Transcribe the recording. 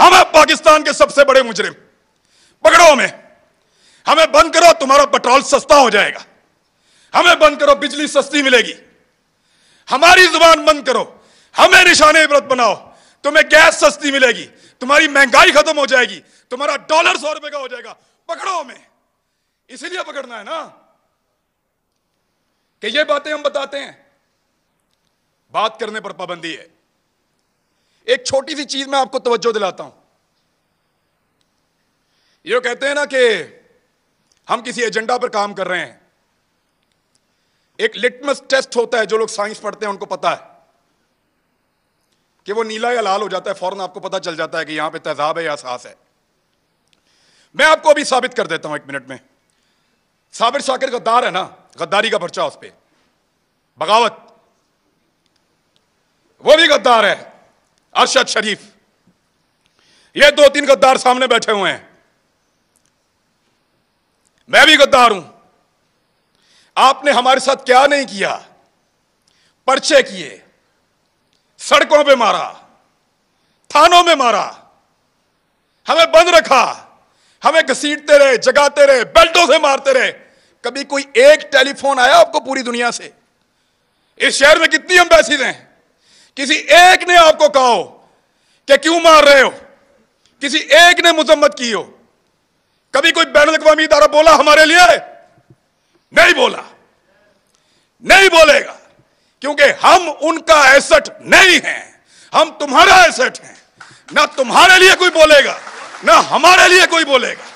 हम है पाकिस्तान के सबसे बड़े मुजरिम पकड़ो हमें हमें बंद करो तुम्हारा पेट्रोल सस्ता हो जाएगा हमें बंद करो बिजली सस्ती मिलेगी हमारी जुबान बंद करो हमें निशाने इबरत बनाओ तुम्हें गैस सस्ती मिलेगी तुम्हारी महंगाई खत्म हो जाएगी तुम्हारा डॉलर सौ रुपए का हो जाएगा पकड़ो हमें इसलिए पकड़ना है ना कि ये बातें हम बताते हैं बात करने पर पाबंदी है एक छोटी सी चीज मैं आपको तवज्जो दिलाता हूं ये कहते हैं ना कि हम किसी एजेंडा पर काम कर रहे हैं एक लिटमस टेस्ट होता है जो लोग साइंस पढ़ते हैं उनको पता है कि वो नीला या लाल हो जाता है फौरन आपको पता चल जाता है कि यहां पे तेजाब है या सास है मैं आपको अभी साबित कर देता हूं एक मिनट में साबिर शाकिर गद्दार है ना गद्दारी का पर्चा उस पर बगावत वो भी गद्दार है अरशद शरीफ ये दो तीन गद्दार सामने बैठे हुए हैं मैं भी गद्दार हूं आपने हमारे साथ क्या नहीं किया पर्चे किए सड़कों पे मारा थानों में मारा हमें बंद रखा हमें घसीटते रहे जगाते रहे बेल्टों से मारते रहे कभी कोई एक टेलीफोन आया आपको पूरी दुनिया से इस शहर में कितनी एम्बेसीज हैं किसी एक ने आपको कहा हो कि क्यों मार रहे हो किसी एक ने मुजम्मत की हो कभी कोई बैन अवी इदारा बोला हमारे लिए नहीं बोला नहीं बोलेगा क्योंकि हम उनका एसेट नहीं है हम तुम्हारा एसेट हैं ना तुम्हारे लिए कोई बोलेगा ना हमारे लिए कोई बोलेगा